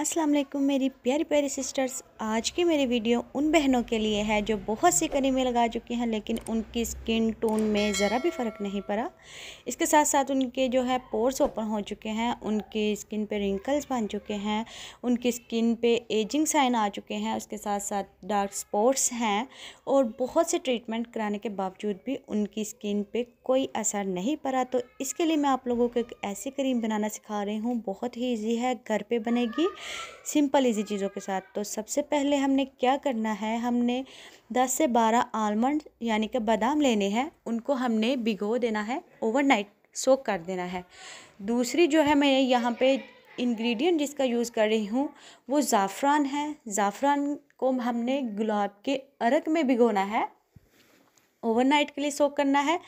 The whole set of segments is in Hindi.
अस्सलाम वालेकुम मेरी प्यारी प्यारी सिस्टर्स आज की मेरी वीडियो उन बहनों के लिए है जो बहुत सी करीमें लगा चुकी हैं लेकिन उनकी स्किन टोन में ज़रा भी फ़र्क नहीं पड़ा इसके साथ साथ उनके जो है पोर्स ओपन हो चुके हैं उनके स्किन पे रिंकल्स बन चुके हैं उनकी स्किन पे एजिंग साइन आ चुके हैं उसके साथ साथ डार्क स्पॉट्स हैं और बहुत से ट्रीटमेंट कराने के बावजूद भी उनकी स्किन पर कोई असर नहीं पड़ा तो इसके लिए मैं आप लोगों को एक ऐसी करीम बनाना सिखा रही हूँ बहुत ही ईजी है घर पर बनेगी सिंपल इजी चीज़ों के साथ तो सबसे पहले हमने क्या करना है हमने 10 से 12 आलमंड यानी कि बादाम लेने हैं उनको हमने भिगो देना है ओवरनाइट सोक कर देना है दूसरी जो है मैं यहाँ पे इंग्रेडिएंट जिसका यूज़ कर रही हूँ वो ज़ाफ़रान है ज़ाफ़रान को हमने गुलाब के अरक में भिगोना है ओवरनाइट के लिए सोक करना है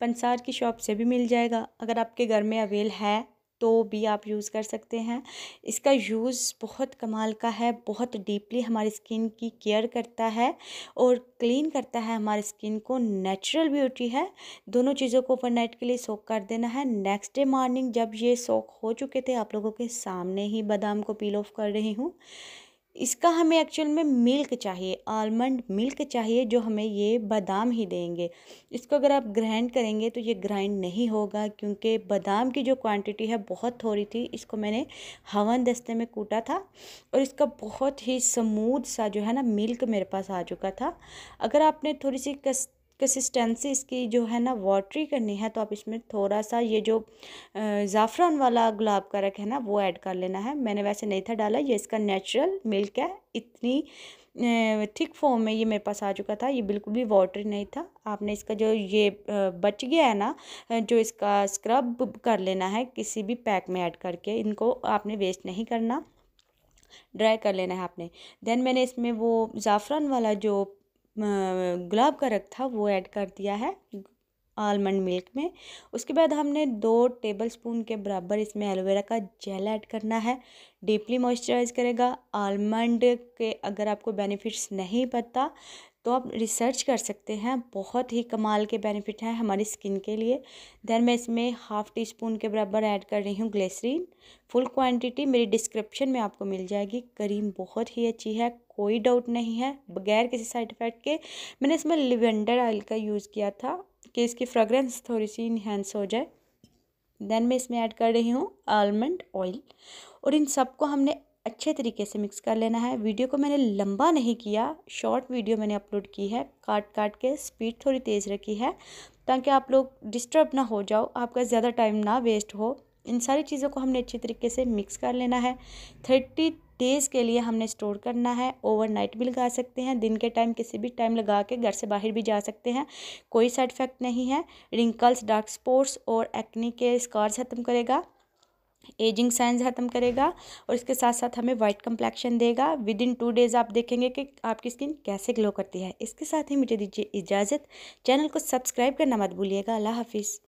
पंसार की शॉप से भी मिल जाएगा अगर आपके घर में अवेल है तो भी आप यूज़ कर सकते हैं इसका यूज़ बहुत कमाल का है बहुत डीपली हमारी स्किन की केयर करता है और क्लीन करता है हमारी स्किन को नेचुरल ब्यूटी है दोनों चीज़ों को ओवर नाइट के लिए सोक कर देना है नेक्स्ट डे मॉर्निंग जब ये सोक हो चुके थे आप लोगों के सामने ही बादाम को पील ऑफ कर रही हूँ इसका हमें एक्चुअल में मिल्क चाहिए आलमंड मिल्क चाहिए जो हमें ये बादाम ही देंगे इसको अगर आप ग्राइंड करेंगे तो ये ग्राइंड नहीं होगा क्योंकि बादाम की जो क्वांटिटी है बहुत थोड़ी थी इसको मैंने हवन दस्ते में कूटा था और इसका बहुत ही समूद सा जो है ना मिल्क मेरे पास आ चुका था अगर आपने थोड़ी सी कस कंसिस्टेंसी इसकी जो है ना वाटरी करनी है तो आप इसमें थोड़ा सा ये जो ज़ाफ़रान वाला गुलाब का रख है ना वो ऐड कर लेना है मैंने वैसे नहीं था डाला ये इसका नेचुरल मिल्क है इतनी थिक फॉर्म में ये मेरे पास आ चुका था ये बिल्कुल भी वाटरी नहीं था आपने इसका जो ये बच गया है ना जो इसका स्क्रब कर लेना है किसी भी पैक में ऐड करके इनको आपने वेस्ट नहीं करना ड्राई कर लेना है आपने देन मैंने इसमें वो ज़ाफ़रान वाला जो गुलाब का रख था वो ऐड कर दिया है आलमंड मिल्क में उसके बाद हमने दो टेबल स्पून के बराबर इसमें एलोवेरा का जेल ऐड करना है डीपली मॉइस्चराइज करेगा आलमंड के अगर आपको बेनिफिट्स नहीं पता तो आप रिसर्च कर सकते हैं बहुत ही कमाल के बेनिफिट हैं हमारी स्किन के लिए देन मैं इसमें हाफ़ टी स्पून के बराबर ऐड कर रही हूँ ग्लेसरीन फुल क्वांटिटी मेरी डिस्क्रिप्शन में आपको मिल जाएगी करीम बहुत ही अच्छी है कोई डाउट नहीं है बगैर किसी साइड इफ़ेक्ट के मैंने इसमें लिवेंडर ऑयल का यूज़ किया था कि इसकी फ्रेगरेंस थोड़ी सी इन्हेंस हो जाए देन मैं इसमें ऐड कर रही हूँ आलमंड ऑयल और इन सबको हमने अच्छे तरीके से मिक्स कर लेना है वीडियो को मैंने लंबा नहीं किया शॉर्ट वीडियो मैंने अपलोड की है काट काट के स्पीड थोड़ी तेज़ रखी है ताकि आप लोग डिस्टर्ब ना हो जाओ आपका ज़्यादा टाइम ना वेस्ट हो इन सारी चीज़ों को हमने अच्छे तरीके से मिक्स कर लेना है थर्टी डेज़ के लिए हमने स्टोर करना है ओवरनाइट भी लगा सकते हैं दिन के टाइम किसी भी टाइम लगा के घर से बाहर भी जा सकते हैं कोई साइड इफ़ेक्ट नहीं है रिंकल्स डार्क स्पॉट्स और एक्नी के स्कार्स ख़त्म करेगा एजिंग साइंस ख़त्म करेगा और इसके साथ साथ हमें वाइट कम्प्लेक्शन देगा विद इन टू डेज़ आप देखेंगे कि आपकी स्किन कैसे ग्लो करती है इसके साथ ही मुझे दीजिए इजाज़त चैनल को सब्सक्राइब करना मत भूलिएगा अल्लाह हाफिज़